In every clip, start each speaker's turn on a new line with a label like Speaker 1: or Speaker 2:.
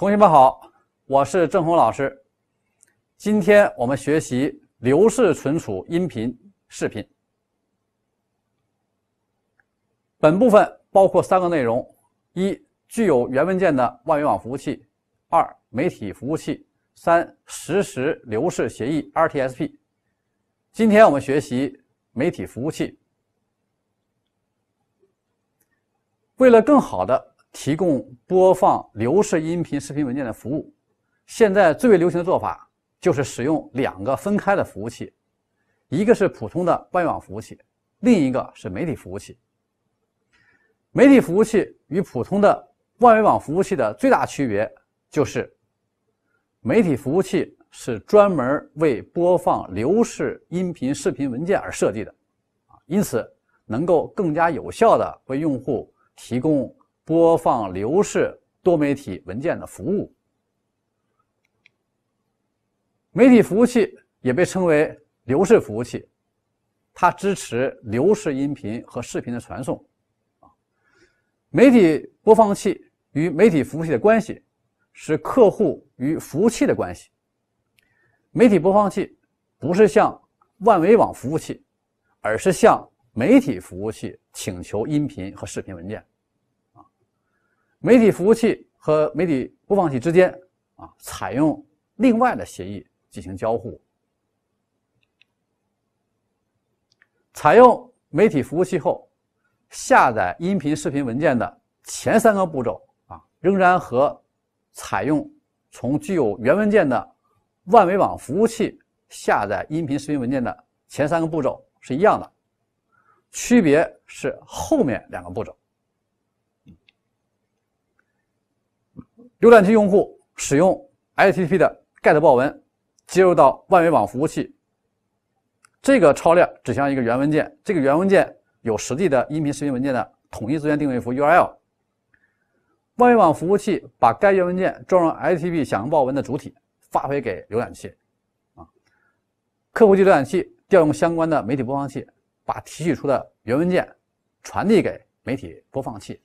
Speaker 1: 同学们好，我是郑红老师。今天我们学习流式存储音频视频。本部分包括三个内容：一、具有原文件的万维网服务器；二、媒体服务器；三、实时流式协议 RTSP。今天我们学习媒体服务器。为了更好的。提供播放流式音频、视频文件的服务。现在最为流行的做法就是使用两个分开的服务器，一个是普通的外网服务器，另一个是媒体服务器。媒体服务器与普通的外网服务器的最大区别就是，媒体服务器是专门为播放流式音频、视频文件而设计的，因此能够更加有效的为用户提供。播放流式多媒体文件的服务，媒体服务器也被称为流式服务器，它支持流式音频和视频的传送。啊，媒体播放器与媒体服务器的关系是客户与服务器的关系。媒体播放器不是向万维网服务器，而是向媒体服务器请求音频和视频文件。媒体服务器和媒体播放器之间啊，采用另外的协议进行交互。采用媒体服务器后，下载音频视频文件的前三个步骤啊，仍然和采用从具有原文件的万维网服务器下载音频视频文件的前三个步骤是一样的。区别是后面两个步骤。浏览器用户使用 HTTP 的 GET 报文接入到万维网服务器，这个超链指向一个源文件，这个源文件有实际的音频视频文件的统一资源定位符 URL。万维网服务器把该源文件装入 HTTP 响应报文的主体，发回给浏览器。啊，客户机浏览器调用相关的媒体播放器，把提取出的源文件传递给媒体播放器。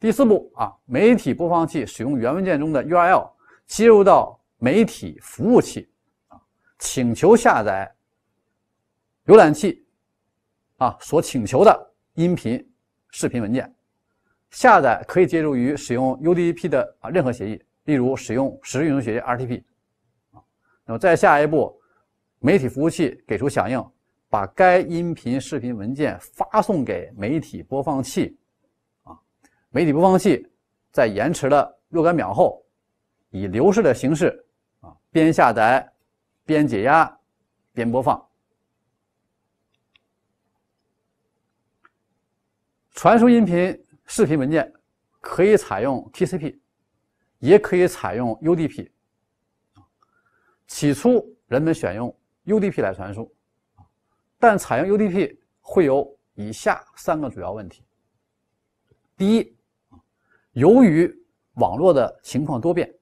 Speaker 1: 第四步啊，媒体播放器使用原文件中的 URL 接入到媒体服务器，啊，请求下载。浏览器，啊所请求的音频、视频文件下载可以接入于使用 UDP 的啊任何协议，例如使用实时运用协议 RTP。啊，那么再下一步，媒体服务器给出响应，把该音频、视频文件发送给媒体播放器。媒体播放器在延迟了若干秒后，以流式的形式啊边下载、边解压、边播放。传输音频、视频文件可以采用 TCP，也可以采用 UDP。起初人们选用 UDP 来传输，但采用 UDP 会有以下三个主要问题：第一，由于网络的情况多变，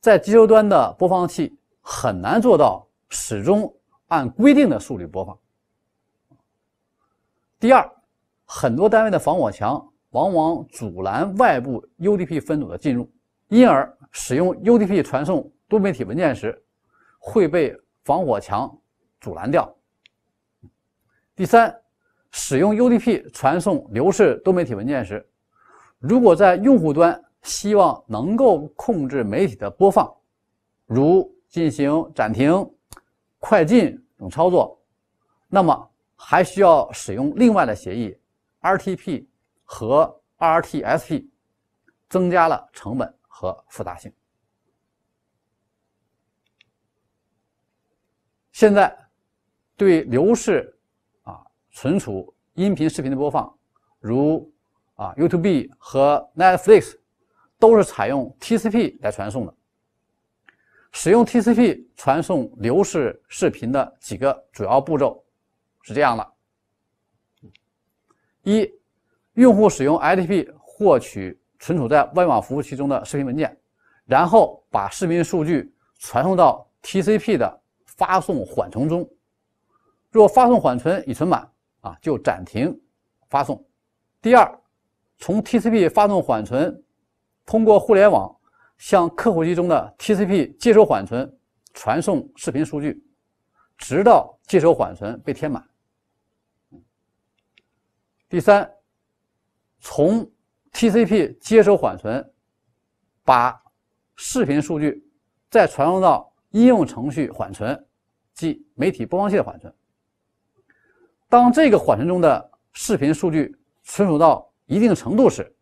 Speaker 1: 在接收端的播放器很难做到始终按规定的速率播放。第二，很多单位的防火墙往往阻拦外部 UDP 分组的进入，因而使用 UDP 传送多媒体文件时会被防火墙阻拦掉。第三，使用 UDP 传送流式多媒体文件时。如果在用户端希望能够控制媒体的播放，如进行暂停、快进等操作，那么还需要使用另外的协议 RTP 和 RTSP，增加了成本和复杂性。现在对流式啊存储音频视频的播放，如。啊，YouTube 和 Netflix 都是采用 TCP 来传送的。使用 TCP 传送流式视频的几个主要步骤是这样的：一，用户使用 i t p 获取存储在外网服务器中的视频文件，然后把视频数据传送到 TCP 的发送缓存中。若发送缓存已存满，啊，就暂停发送。第二，从 TCP 发送缓存通过互联网向客户机中的 TCP 接收缓存传送视频数据，直到接收缓存被填满。第三，从 TCP 接收缓存把视频数据再传送到应用程序缓存，即媒体播放器的缓存。当这个缓存中的视频数据存储到一定程度时，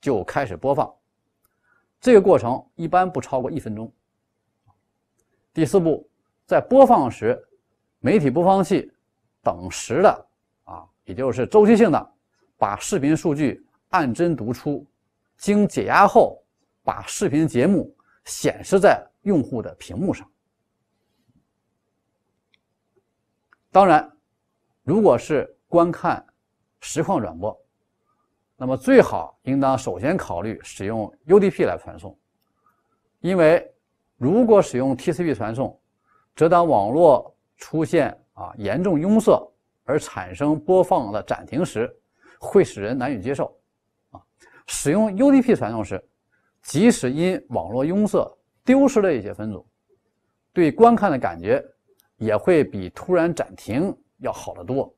Speaker 1: 就开始播放。这个过程一般不超过一分钟。第四步，在播放时，媒体播放器等时的啊，也就是周期性的，把视频数据按帧读出，经解压后，把视频节目显示在用户的屏幕上。当然，如果是观看实况转播。那么最好应当首先考虑使用 UDP 来传送，因为如果使用 TCP 传送，则当网络出现啊严重拥塞而产生播放的暂停时，会使人难以接受。啊，使用 UDP 传送时，即使因网络拥塞丢失了一些分组，对观看的感觉也会比突然暂停要好得多。